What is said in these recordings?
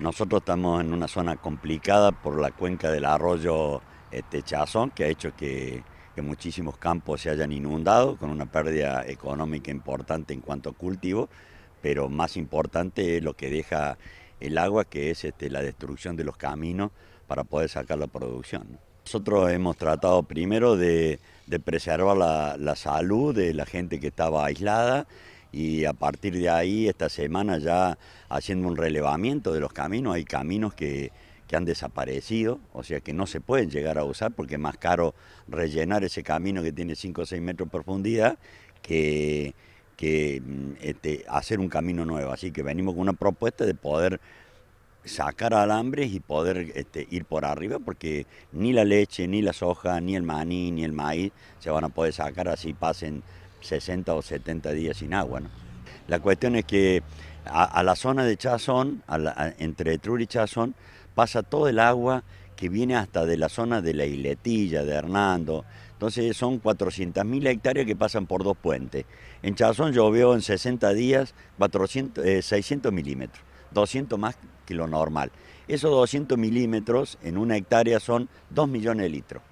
Nosotros estamos en una zona complicada por la cuenca del arroyo este, Chazón, que ha hecho que, muchísimos campos se hayan inundado, con una pérdida económica importante en cuanto a cultivo, pero más importante es lo que deja el agua, que es este, la destrucción de los caminos para poder sacar la producción. Nosotros hemos tratado primero de, preservar la salud de la gente que estaba aislada, y a partir de ahí esta semana ya haciendo un relevamiento de los caminos, hay caminos que, han desaparecido, o sea que no se pueden llegar a usar porque es más caro rellenar ese camino que tiene 5 o 6 metros de profundidad que, que mm, este, hacer un camino nuevo. Así que venimos con una propuesta de poder sacar alambres y poder este, ir por arriba porque ni la leche, ni la soja, ni el maní, ni el maíz se van a poder sacar así pasen 60 o 70 días sin agua. ¿no? La cuestión es que a, la zona de Chazón, entre Truri y Chazón, pasa todo el agua que viene hasta de la zona de la Isletilla, de Hernando. Entonces son 400.000 hectáreas que pasan por dos puentes. En Chazón llovió en 60 días 400, 600 eh, milímetros, 200 más que lo normal. Esos 200 milímetros en una hectárea son 2 millones de litros.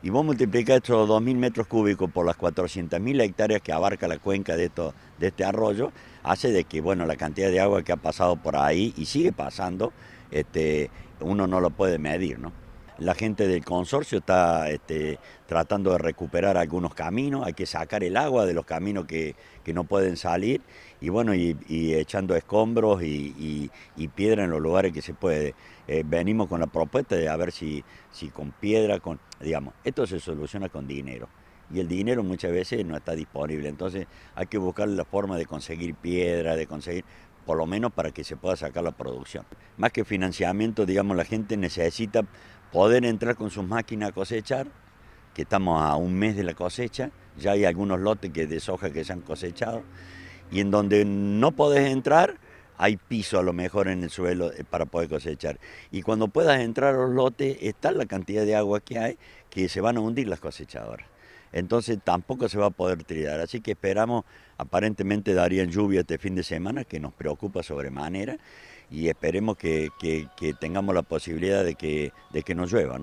Y vos multiplicás estos 2.000 metros cúbicos por las 400.000 hectáreas que abarca la cuenca de, de este arroyo, hace de que, bueno, la cantidad de agua que ha pasado por ahí y sigue pasando, este, uno no lo puede medir, ¿no? La gente del consorcio está este, tratando de recuperar algunos caminos, hay que sacar el agua de los caminos que, no pueden salir y bueno, y, echando escombros y, piedra en los lugares que se puede. Eh, venimos con la propuesta de a ver si, si con piedra, con, digamos, esto se soluciona con dinero y el dinero muchas veces no está disponible. Entonces hay que buscar la forma de conseguir piedra, de conseguir, por lo menos para que se pueda sacar la producción. Más que financiamiento, digamos, la gente necesita poder entrar con sus máquinas a cosechar, que estamos a un mes de la cosecha, ya hay algunos lotes que de soja que se han cosechado, y en donde no podés entrar, hay piso a lo mejor en el suelo eh, para poder cosechar. Y cuando puedas entrar a los lotes, está la cantidad de agua que hay, que se van a hundir las cosechadoras entonces tampoco se va a poder tirar, Así que esperamos, aparentemente darían lluvia este fin de semana, que nos preocupa sobremanera, y esperemos que, tengamos la posibilidad de que, de nos llueva.